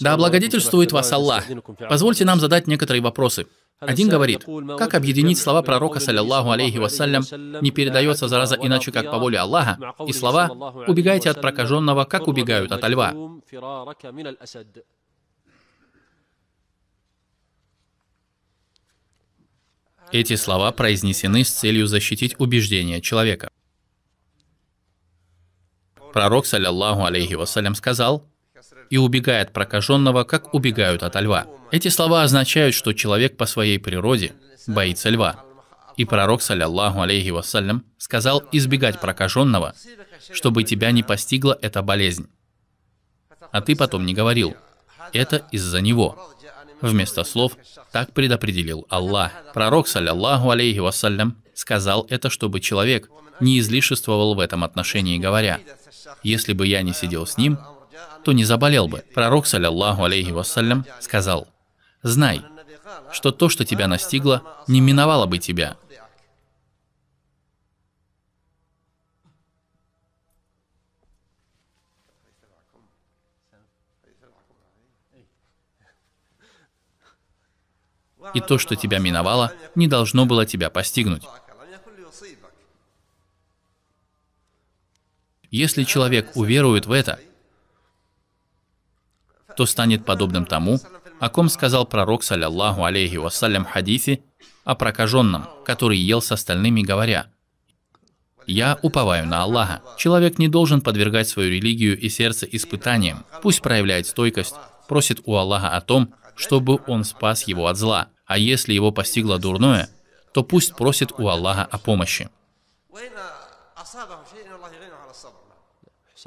Да благодетельствует вас Аллах. Позвольте нам задать некоторые вопросы. Один говорит, как объединить слова пророка, саллиллаху алейхи вассалям, не передается зараза иначе, как по воле Аллаха, и слова «убегайте от прокаженного, как убегают от льва». Эти слова произнесены с целью защитить убеждение человека. Пророк, саллиллаху алейхи вассалям, сказал, и убегает прокаженного, как убегают от льва. Эти слова означают, что человек по своей природе боится льва. И пророк, саллиллаху алейхи вассалям, сказал избегать прокаженного, чтобы тебя не постигла эта болезнь. А ты потом не говорил, это из-за него. Вместо слов так предопределил Аллах. Пророк, саллиллаху алейхи вассалям, сказал это, чтобы человек не излишествовал в этом отношении, говоря, «Если бы я не сидел с ним, то не заболел бы. Пророк, саллиллаху алейхи вассалям, сказал, «Знай, что то, что тебя настигло, не миновало бы тебя». И то, что тебя миновало, не должно было тебя постигнуть. Если человек уверует в это, кто станет подобным тому, о ком сказал пророк, саллиллаху алейхи вассалям, хадисе о прокаженном, который ел с остальными, говоря, «Я уповаю на Аллаха. Человек не должен подвергать свою религию и сердце испытаниям. Пусть проявляет стойкость, просит у Аллаха о том, чтобы он спас его от зла. А если его постигло дурное, то пусть просит у Аллаха о помощи».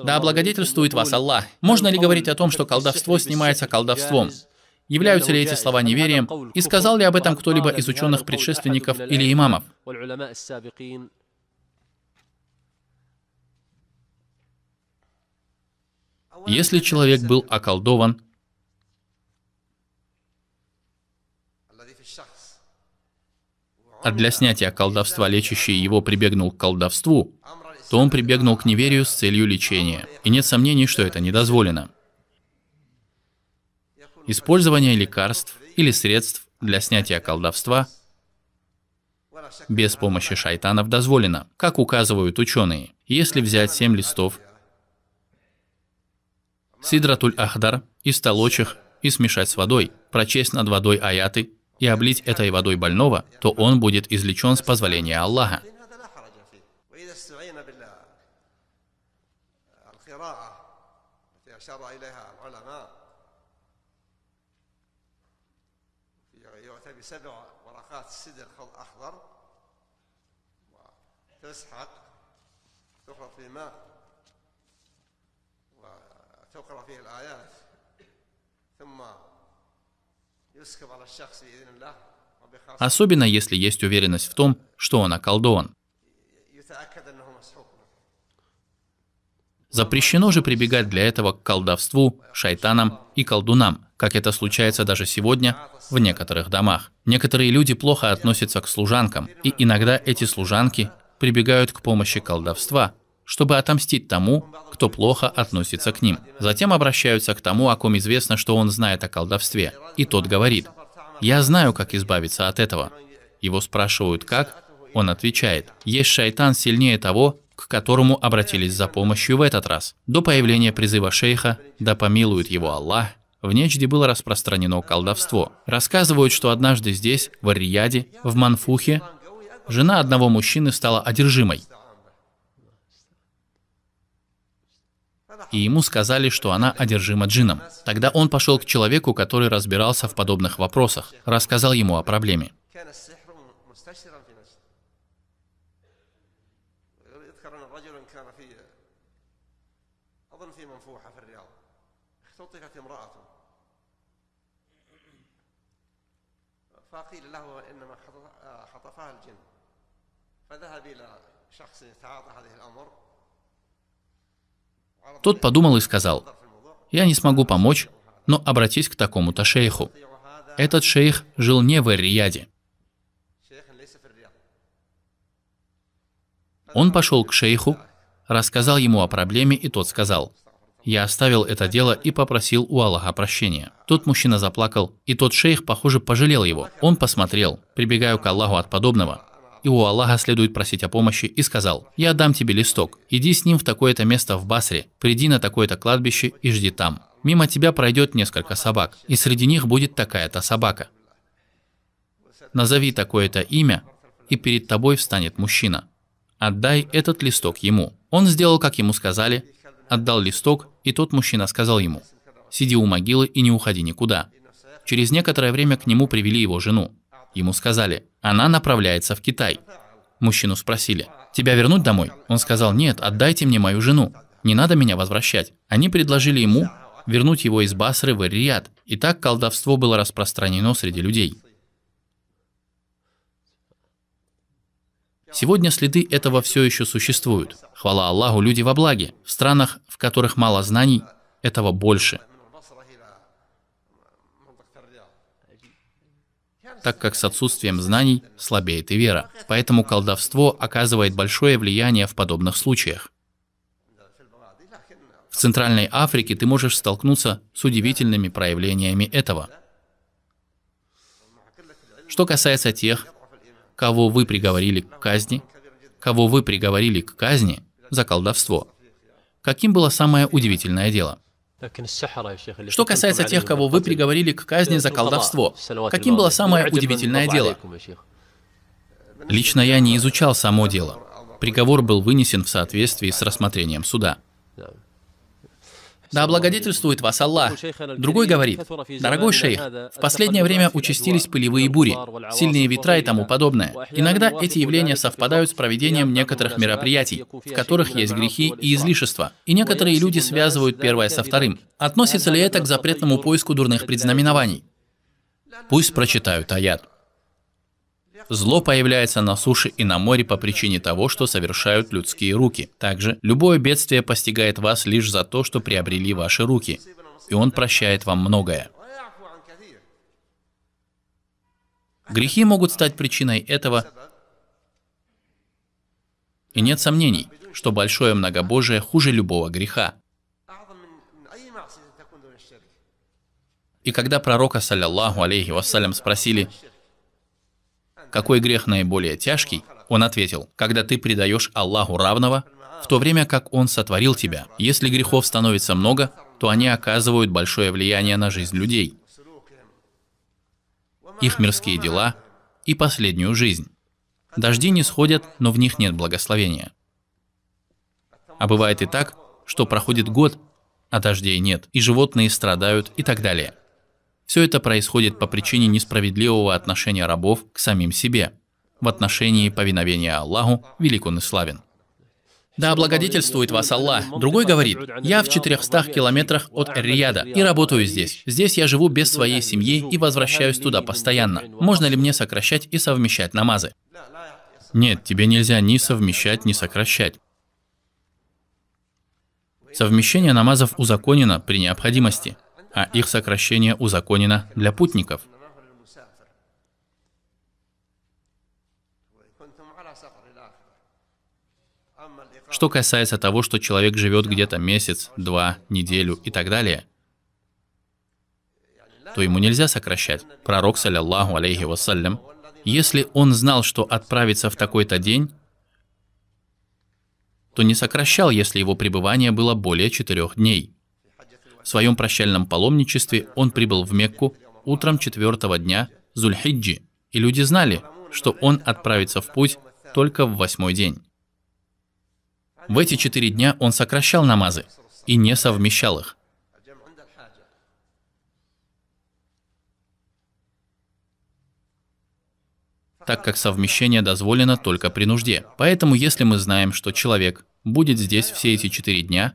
Да благодетельствует вас Аллах. Можно ли говорить о том, что колдовство снимается колдовством? Являются ли эти слова неверием? И сказал ли об этом кто-либо из ученых предшественников или имамов? Если человек был околдован, а для снятия колдовства лечащий его прибегнул к колдовству, то он прибегнул к неверию с целью лечения. И нет сомнений, что это недозволено. Использование лекарств или средств для снятия колдовства без помощи шайтанов дозволено, как указывают ученые. Если взять семь листов Сидратуль Ахдар из толочих и смешать с водой, прочесть над водой аяты и облить этой водой больного, то он будет излечен с позволения Аллаха. أشار إليها العلماء يعتبر سبع ورقات سدر أخضر وتسحق تحرق في ماء وتقرأ فيه الآيات ثم يسكب على الشخص بإذن الله Особенно если есть уверенность в том, что он околдован. يتأكد أنه مسحوق Запрещено же прибегать для этого к колдовству, шайтанам и колдунам, как это случается даже сегодня в некоторых домах. Некоторые люди плохо относятся к служанкам, и иногда эти служанки прибегают к помощи колдовства, чтобы отомстить тому, кто плохо относится к ним. Затем обращаются к тому, о ком известно, что он знает о колдовстве, и тот говорит, «Я знаю, как избавиться от этого». Его спрашивают, как, он отвечает, «Есть шайтан сильнее того, к которому обратились за помощью в этот раз. До появления призыва шейха «Да помилует его Аллах», в Нечде было распространено колдовство. Рассказывают, что однажды здесь, в Арияде, в Манфухе, жена одного мужчины стала одержимой. и ему сказали, что она одержима джином. Тогда он пошел к человеку, который разбирался в подобных вопросах, рассказал ему о проблеме. اختطفت امرأته فقيل له إنما خطفها الجن فذهب إلى شخص يتعاطى هذه الأمر Тот подумал и сказал, «Я не смогу помочь, но обратись к такому-то шейху». Этот шейх жил не в Эр-Рияде. Он пошел к шейху, рассказал ему о проблеме, и тот сказал, я оставил это дело и попросил у Аллаха прощения. Тот мужчина заплакал, и тот шейх, похоже, пожалел его. Он посмотрел, прибегаю к Аллаху от подобного, и у Аллаха следует просить о помощи, и сказал, «Я дам тебе листок, иди с ним в такое-то место в Басре, приди на такое-то кладбище и жди там. Мимо тебя пройдет несколько собак, и среди них будет такая-то собака. Назови такое-то имя, и перед тобой встанет мужчина. Отдай этот листок ему». Он сделал, как ему сказали, отдал листок, и тот мужчина сказал ему, «Сиди у могилы и не уходи никуда». Через некоторое время к нему привели его жену. Ему сказали, она направляется в Китай. Мужчину спросили, «Тебя вернуть домой?» Он сказал, «Нет, отдайте мне мою жену. Не надо меня возвращать». Они предложили ему вернуть его из Басры в эр И так колдовство было распространено среди людей. Сегодня следы этого все еще существуют. Хвала Аллаху, люди во благе. В странах, в которых мало знаний, этого больше. так как с отсутствием знаний слабеет и вера. Поэтому колдовство оказывает большое влияние в подобных случаях. В Центральной Африке ты можешь столкнуться с удивительными проявлениями этого. Что касается тех, кого вы приговорили к казни, кого вы приговорили к казни за колдовство. Каким было самое удивительное дело? Что касается тех, кого вы приговорили к казни за колдовство, каким было самое удивительное дело? Лично я не изучал само дело. Приговор был вынесен в соответствии с рассмотрением суда. Да облагодетельствует вас Аллах. Другой говорит, дорогой шейх, в последнее время участились пылевые бури, сильные ветра и тому подобное. Иногда эти явления совпадают с проведением некоторых мероприятий, в которых есть грехи и излишества. И некоторые люди связывают первое со вторым. Относится ли это к запретному поиску дурных предзнаменований? Пусть прочитают аят. Зло появляется на суше и на море по причине того, что совершают людские руки. Также любое бедствие постигает вас лишь за то, что приобрели ваши руки. И Он прощает вам многое. Грехи могут стать причиной этого, и нет сомнений, что большое многобожие хуже любого греха. И когда пророка, саллиллаху алейхи вассалям, спросили, какой грех наиболее тяжкий, он ответил, когда ты предаешь Аллаху равного, в то время как Он сотворил тебя. Если грехов становится много, то они оказывают большое влияние на жизнь людей, их мирские дела и последнюю жизнь. Дожди не сходят, но в них нет благословения. А бывает и так, что проходит год, а дождей нет, и животные страдают и так далее. Все это происходит по причине несправедливого отношения рабов к самим себе, в отношении повиновения Аллаху, велик он и славен. Да благодетельствует вас Аллах. Другой говорит, я в 400 километрах от Риада и работаю здесь. Здесь я живу без своей семьи и возвращаюсь туда постоянно. Можно ли мне сокращать и совмещать намазы? Нет, тебе нельзя ни совмещать, ни сокращать. Совмещение намазов узаконено при необходимости а их сокращение узаконено для путников. Что касается того, что человек живет где-то месяц, два, неделю и так далее, то ему нельзя сокращать. Пророк, саллиллаху алейхи вассалям, если он знал, что отправится в такой-то день, то не сокращал, если его пребывание было более четырех дней. В своем прощальном паломничестве он прибыл в Мекку утром четвертого дня Зульхиджи, и люди знали, что он отправится в путь только в восьмой день. В эти четыре дня он сокращал намазы и не совмещал их. так как совмещение дозволено только при нужде. Поэтому, если мы знаем, что человек будет здесь все эти четыре дня,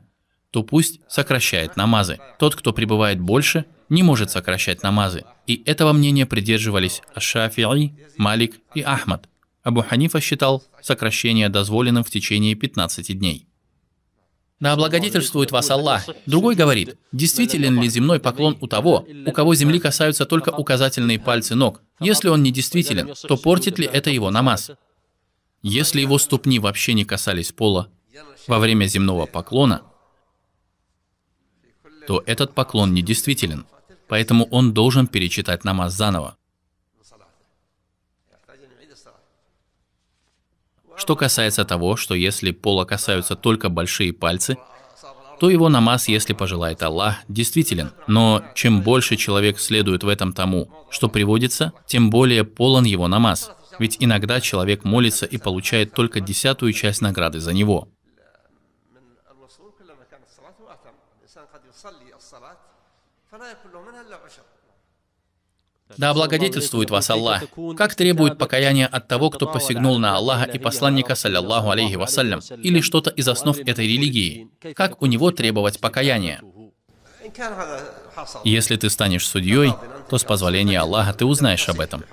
то пусть сокращает намазы. Тот, кто пребывает больше, не может сокращать намазы. И этого мнения придерживались Ашафии, Малик и Ахмад. Абу Ханифа считал сокращение дозволенным в течение 15 дней. Да облагодетельствует вас Аллах. Другой говорит, действителен ли земной поклон у того, у кого земли касаются только указательные пальцы ног? Если он не действителен, то портит ли это его намаз? Если его ступни вообще не касались пола во время земного поклона, то этот поклон недействителен. Поэтому он должен перечитать намаз заново. Что касается того, что если пола касаются только большие пальцы, то его намаз, если пожелает Аллах, действителен. Но чем больше человек следует в этом тому, что приводится, тем более полон его намаз. Ведь иногда человек молится и получает только десятую часть награды за него. Да благодетельствует вас Аллах, как требует покаяния от того, кто посягнул на Аллаха и посланника, саллиллаху алейхи вассалям, или что-то из основ этой религии. Как у него требовать покаяния? Если ты станешь судьей, то с позволения Аллаха ты узнаешь об этом.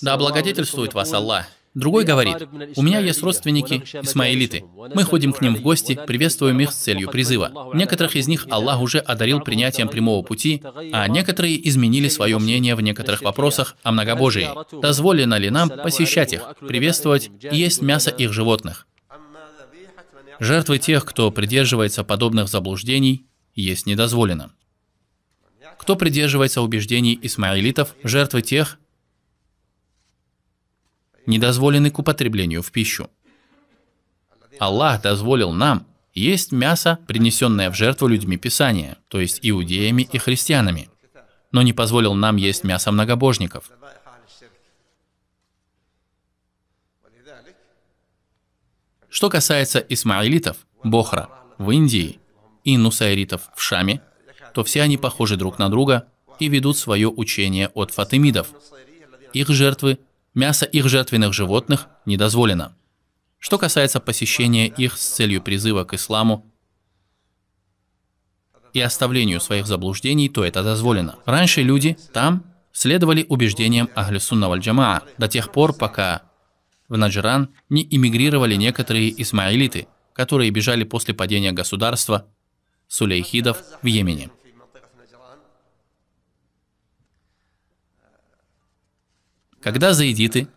Да благодетельствует вас Аллах, Другой говорит, у меня есть родственники исмаилиты. Мы ходим к ним в гости, приветствуем их с целью призыва. Некоторых из них Аллах уже одарил принятием прямого пути, а некоторые изменили свое мнение в некоторых вопросах о многобожии. Дозволено ли нам посещать их, приветствовать и есть мясо их животных? Жертвы тех, кто придерживается подобных заблуждений, есть недозволено. Кто придерживается убеждений исмаилитов, жертвы тех, недозволены к употреблению в пищу. Аллах дозволил нам есть мясо, принесенное в жертву людьми Писания, то есть иудеями и христианами, но не позволил нам есть мясо многобожников. Что касается исмаилитов, бохра, в Индии и нусайритов в Шаме, то все они похожи друг на друга и ведут свое учение от фатимидов. Их жертвы Мясо их жертвенных животных не дозволено. Что касается посещения их с целью призыва к исламу и оставлению своих заблуждений, то это дозволено. Раньше люди там следовали убеждениям Ахлюсунна Вальджамаа до тех пор, пока в Наджиран не эмигрировали некоторые исмаилиты, которые бежали после падения государства сулейхидов в Йемене. Когда заидиты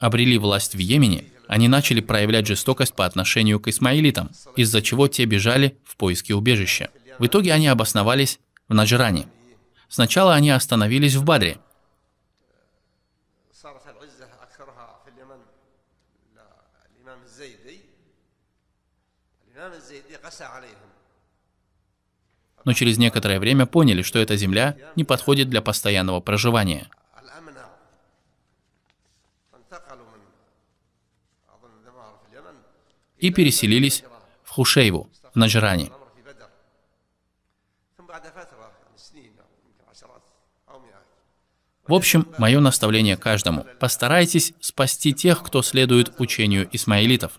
обрели власть в Йемене, они начали проявлять жестокость по отношению к исмаилитам, из-за чего те бежали в поиски убежища. В итоге они обосновались в Наджране. Сначала они остановились в Бадре. Но через некоторое время поняли, что эта земля не подходит для постоянного проживания – и переселились в Хушейву, в Наджране. В общем, мое наставление каждому – постарайтесь спасти тех, кто следует учению исмаилитов.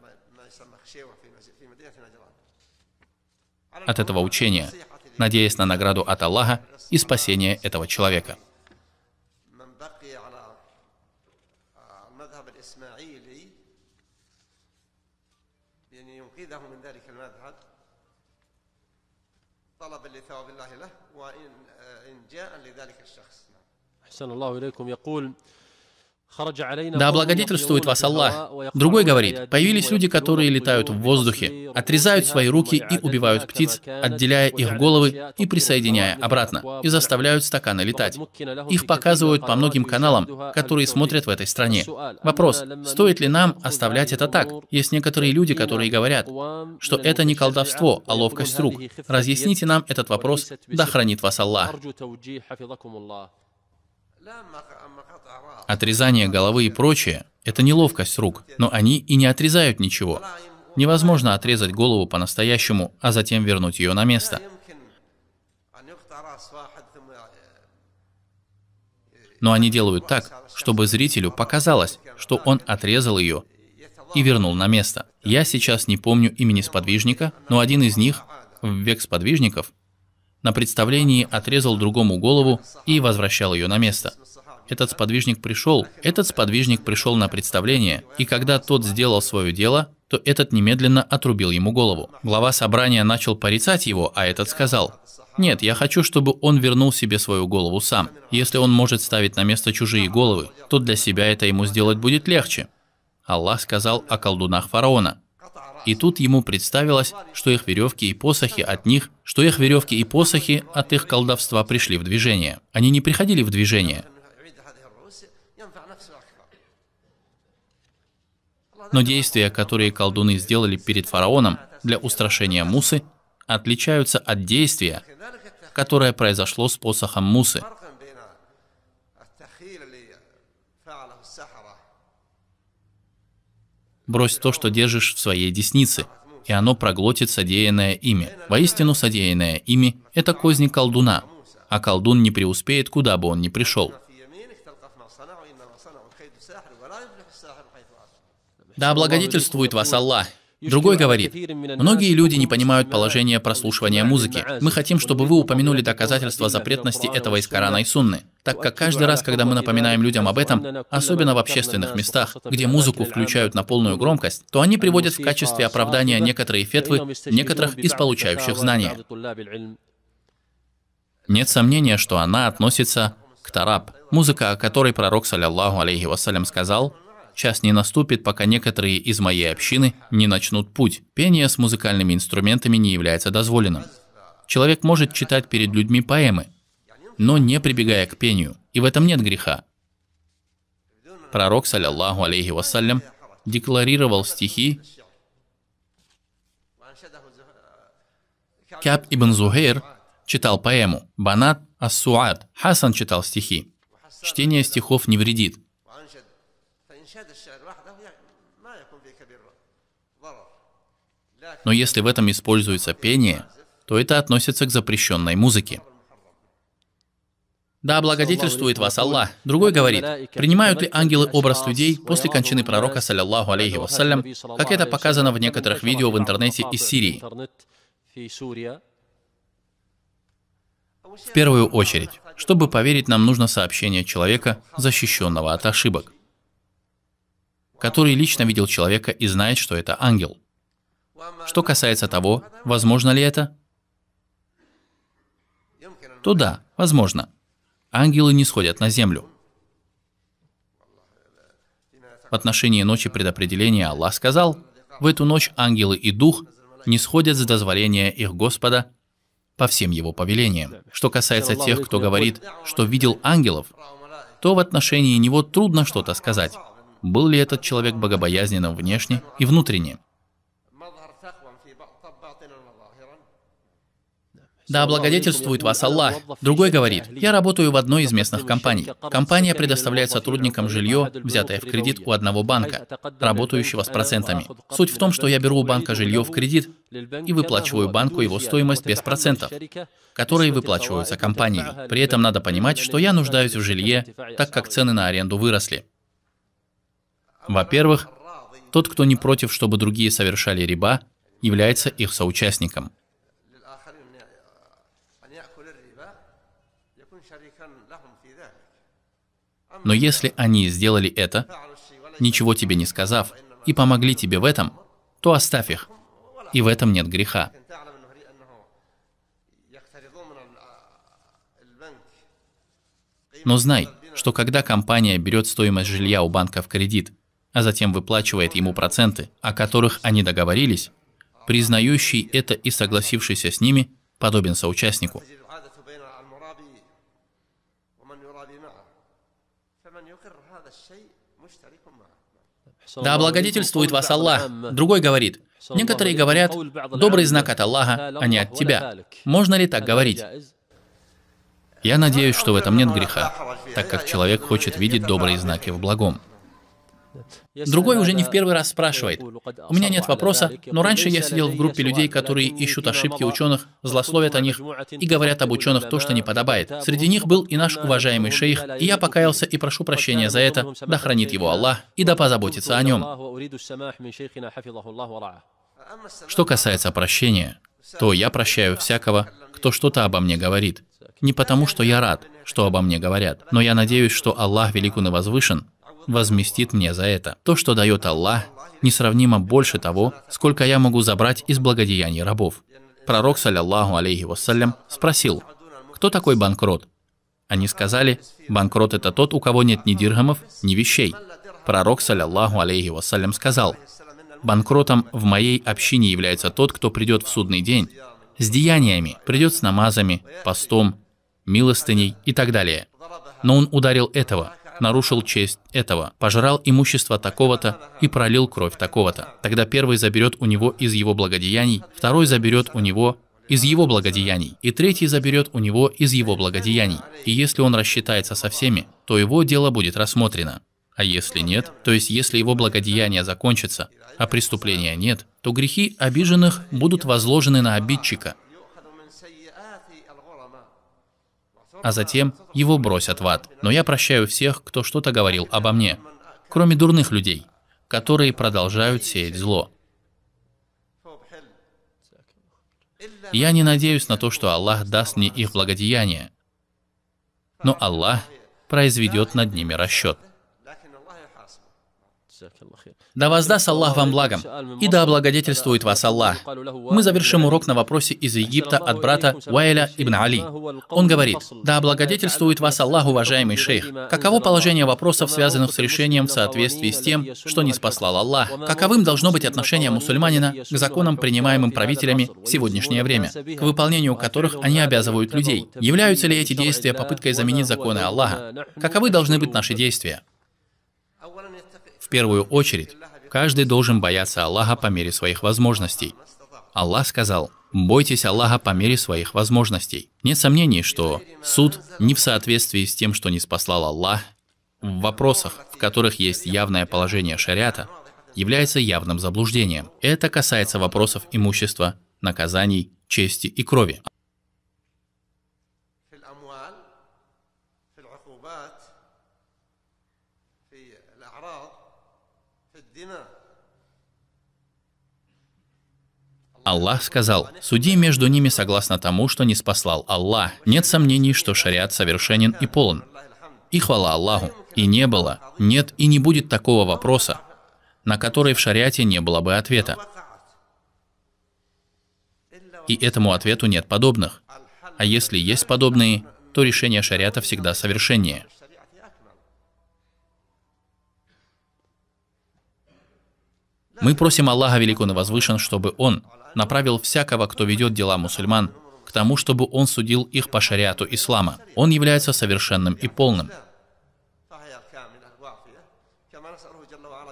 От этого учения, надеясь на награду от Аллаха и спасение этого человека. بأن يعني ينقذه من ذلك المذهب طلبا لثواب الله له وإن آه، إن جاء لذلك الشخص نعم. أحسن الله إليكم يقول Да благодетельствует вас Аллах. Другой говорит, появились люди, которые летают в воздухе, отрезают свои руки и убивают птиц, отделяя их головы и присоединяя обратно, и заставляют стаканы летать. Их показывают по многим каналам, которые смотрят в этой стране. Вопрос, стоит ли нам оставлять это так? Есть некоторые люди, которые говорят, что это не колдовство, а ловкость рук. Разъясните нам этот вопрос, да хранит вас Аллах. Отрезание головы и прочее – это неловкость рук, но они и не отрезают ничего. Невозможно отрезать голову по-настоящему, а затем вернуть ее на место. Но они делают так, чтобы зрителю показалось, что он отрезал ее и вернул на место. Я сейчас не помню имени сподвижника, но один из них в век сподвижников на представлении отрезал другому голову и возвращал ее на место. Этот сподвижник пришел, этот сподвижник пришел на представление, и когда тот сделал свое дело, то этот немедленно отрубил ему голову. Глава собрания начал порицать его, а этот сказал, «Нет, я хочу, чтобы он вернул себе свою голову сам. Если он может ставить на место чужие головы, то для себя это ему сделать будет легче». Аллах сказал о колдунах фараона. И тут ему представилось, что их веревки и посохи от них, что их веревки и посохи от их колдовства пришли в движение. Они не приходили в движение. Но действия, которые колдуны сделали перед фараоном для устрашения Мусы, отличаются от действия, которое произошло с посохом Мусы. Брось то, что держишь в своей деснице, и оно проглотит содеянное ими. Воистину, содеянное ими – это козни колдуна, а колдун не преуспеет, куда бы он ни пришел. Да облагодетельствует вас Аллах, Другой говорит, многие люди не понимают положение прослушивания музыки. Мы хотим, чтобы вы упомянули доказательства запретности этого из Корана и Сунны, так как каждый раз, когда мы напоминаем людям об этом, особенно в общественных местах, где музыку включают на полную громкость, то они приводят в качестве оправдания некоторые фетвы некоторых из получающих знания. Нет сомнения, что она относится к тараб, музыка, о которой пророк, саллиллаху алейхи вассалям, сказал, Час не наступит, пока некоторые из моей общины не начнут путь. Пение с музыкальными инструментами не является дозволенным. Человек может читать перед людьми поэмы, но не прибегая к пению, и в этом нет греха. Пророк, саллиллаху алейхи вассалям, декларировал стихи Кяб ибн Зухейр читал поэму, Банат Ас-Суад, Хасан читал стихи. Чтение стихов не вредит. Но если в этом используется пение, то это относится к запрещенной музыке. Да, благодетельствует вас Аллах. Другой говорит, принимают ли ангелы образ людей после кончины пророка, саллиллаху алейхи вассалям, как это показано в некоторых видео в интернете из Сирии? В первую очередь, чтобы поверить, нам нужно сообщение человека, защищенного от ошибок который лично видел человека и знает, что это ангел. Что касается того, возможно ли это, то да, возможно. Ангелы не сходят на землю. В отношении ночи предопределения Аллах сказал, «В эту ночь ангелы и дух не сходят с дозволения их Господа по всем его повелениям». Что касается тех, кто говорит, что видел ангелов, то в отношении него трудно что-то сказать был ли этот человек богобоязненным внешне и внутренне. Да благодетельствует вас Аллах. Другой говорит, я работаю в одной из местных компаний. Компания предоставляет сотрудникам жилье, взятое в кредит у одного банка, работающего с процентами. Суть в том, что я беру у банка жилье в кредит и выплачиваю банку его стоимость без процентов, которые выплачиваются компанией. При этом надо понимать, что я нуждаюсь в жилье, так как цены на аренду выросли. Во-первых, тот, кто не против, чтобы другие совершали риба, является их соучастником. Но если они сделали это, ничего тебе не сказав, и помогли тебе в этом, то оставь их, и в этом нет греха. Но знай, что когда компания берет стоимость жилья у банка в кредит а затем выплачивает ему проценты, о которых они договорились, признающий это и согласившийся с ними подобен соучастнику. Да облагодетельствует вас Аллах. Другой говорит, некоторые говорят, добрый знак от Аллаха, а не от тебя. Можно ли так говорить? Я надеюсь, что в этом нет греха, так как человек хочет видеть добрые знаки в благом. Другой уже не в первый раз спрашивает. У меня нет вопроса, но раньше я сидел в группе людей, которые ищут ошибки ученых, злословят о них и говорят об ученых то, что не подобает. Среди них был и наш уважаемый шейх, и я покаялся и прошу прощения за это, да хранит его Аллах и да позаботится о нем. Что касается прощения, то я прощаю всякого, кто что-то обо мне говорит. Не потому, что я рад, что обо мне говорят, но я надеюсь, что Аллах велик и возвышен, возместит мне за это. То, что дает Аллах, несравнимо больше того, сколько я могу забрать из благодеяний рабов. Пророк, саллиллаху алейхи вассалям, спросил, кто такой банкрот? Они сказали, банкрот это тот, у кого нет ни дирхамов, ни вещей. Пророк, саллиллаху алейхи вассалям, сказал, банкротом в моей общине является тот, кто придет в судный день с деяниями, придет с намазами, постом, милостыней и так далее. Но он ударил этого, нарушил честь этого, пожрал имущество такого-то и пролил кровь такого-то. Тогда первый заберет у него из его благодеяний, второй заберет у него из его благодеяний, и третий заберет у него из его благодеяний. И если он рассчитается со всеми, то его дело будет рассмотрено. А если нет, то есть если его благодеяние закончится, а преступления нет, то грехи обиженных будут возложены на обидчика, а затем его бросят в ад. Но я прощаю всех, кто что-то говорил обо мне, кроме дурных людей, которые продолжают сеять зло. Я не надеюсь на то, что Аллах даст мне их благодеяние, но Аллах произведет над ними расчет. Да воздаст Аллах вам благом, и да облагодетельствует вас Аллах. Мы завершим урок на вопросе из Египта от брата Уайля ибн Али. Он говорит, да облагодетельствует вас Аллах, уважаемый шейх. Каково положение вопросов, связанных с решением в соответствии с тем, что не спаслал Аллах? Каковым должно быть отношение мусульманина к законам, принимаемым правителями в сегодняшнее время, к выполнению которых они обязывают людей? Являются ли эти действия попыткой заменить законы Аллаха? Каковы должны быть наши действия? первую очередь, каждый должен бояться Аллаха по мере своих возможностей. Аллах сказал, «Бойтесь Аллаха по мере своих возможностей». Нет сомнений, что суд не в соответствии с тем, что не спаслал Аллах, в вопросах, в которых есть явное положение шариата, является явным заблуждением. Это касается вопросов имущества, наказаний, чести и крови. في العقوبات في الأعراض Аллах сказал, «Суди между ними согласно тому, что не спаслал Аллах». Нет сомнений, что шариат совершенен и полон. И хвала Аллаху. И не было, нет и не будет такого вопроса, на который в шариате не было бы ответа. И этому ответу нет подобных. А если есть подобные, то решение шариата всегда совершеннее. Мы просим Аллаха Великого и Возвышен, чтобы Он направил всякого, кто ведет дела мусульман, к тому, чтобы Он судил их по шариату ислама. Он является совершенным и полным.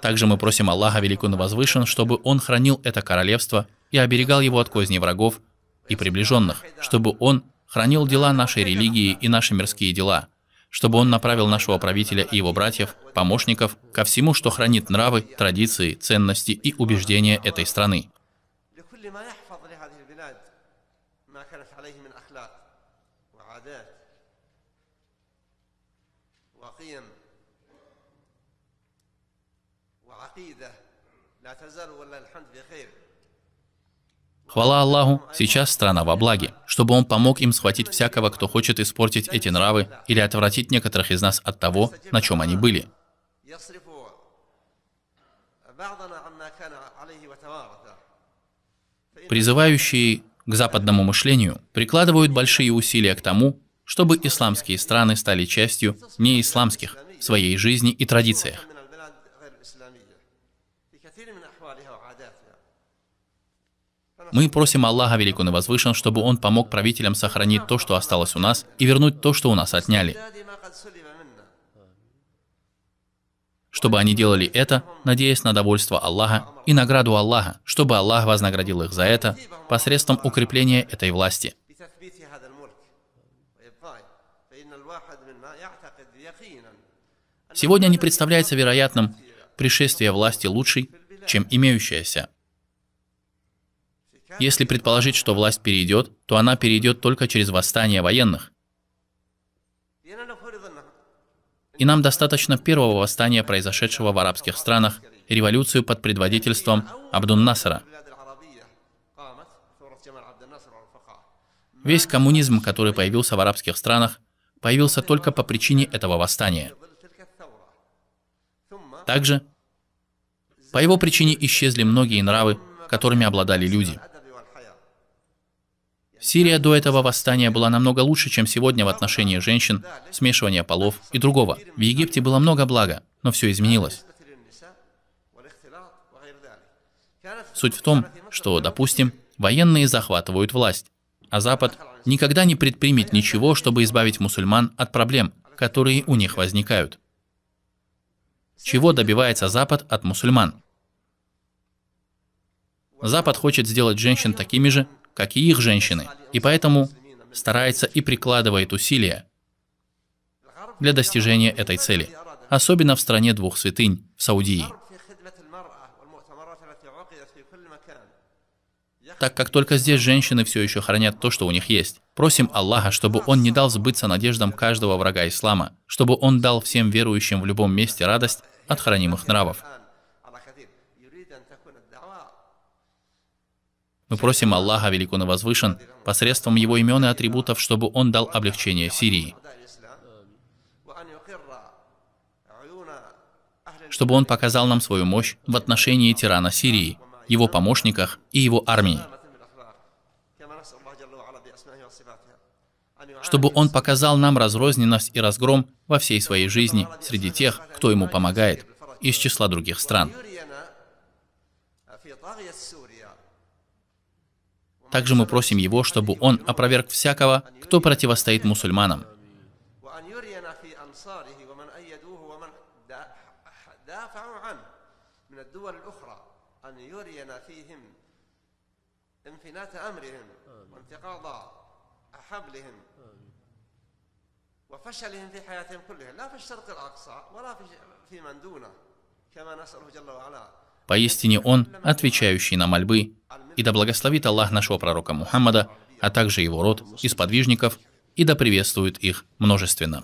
Также мы просим Аллаха Великого и Возвышен, чтобы Он хранил это королевство и оберегал его от козней врагов и приближенных, чтобы Он хранил дела нашей религии и наши мирские дела, чтобы он направил нашего правителя и его братьев, помощников, ко всему, что хранит нравы, традиции, ценности и убеждения этой страны. لا تزال ولا الحمد بخير Хвала Аллаху, сейчас страна во благе, чтобы Он помог им схватить всякого, кто хочет испортить эти нравы или отвратить некоторых из нас от того, на чем они были. Призывающие к западному мышлению прикладывают большие усилия к тому, чтобы исламские страны стали частью неисламских в своей жизни и традициях. Мы просим Аллаха великого и возвышенного, чтобы Он помог правителям сохранить то, что осталось у нас, и вернуть то, что у нас отняли. Чтобы они делали это, надеясь на довольство Аллаха и награду Аллаха, чтобы Аллах вознаградил их за это посредством укрепления этой власти. Сегодня не представляется вероятным пришествие власти лучшей, чем имеющаяся. Если предположить, что власть перейдет, то она перейдет только через восстание военных. И нам достаточно первого восстания, произошедшего в арабских странах, революцию под предводительством Абдун Насара. Весь коммунизм, который появился в арабских странах, появился только по причине этого восстания. Также по его причине исчезли многие нравы, которыми обладали люди – Сирия до этого восстания была намного лучше, чем сегодня в отношении женщин, смешивания полов и другого. В Египте было много блага, но все изменилось. Суть в том, что, допустим, военные захватывают власть, а Запад никогда не предпримет ничего, чтобы избавить мусульман от проблем, которые у них возникают. Чего добивается Запад от мусульман? Запад хочет сделать женщин такими же, как и их женщины, и поэтому старается и прикладывает усилия для достижения этой цели, особенно в стране двух святынь, в Саудии. так как только здесь женщины все еще хранят то, что у них есть. Просим Аллаха, чтобы Он не дал сбыться надеждам каждого врага ислама, чтобы Он дал всем верующим в любом месте радость от хранимых нравов. Мы просим Аллаха, Велико на возвышен, посредством Его имен и атрибутов, чтобы Он дал облегчение Сирии. Чтобы Он показал нам свою мощь в отношении тирана Сирии, его помощниках и его армии. Чтобы Он показал нам разрозненность и разгром во всей своей жизни среди тех, кто Ему помогает, из числа других стран. Также мы просим его, чтобы он опроверг всякого, кто противостоит мусульманам. انفنات امرهم وانتقاض حبلهم وفشلهم في حياتهم كلها لا في الشرق الاقصى ولا في من دونه كما نساله جل وعلا Поистине Он, отвечающий на мольбы, и да благословит Аллах нашего пророка Мухаммада, а также его род, из подвижников, и да приветствует их множественно.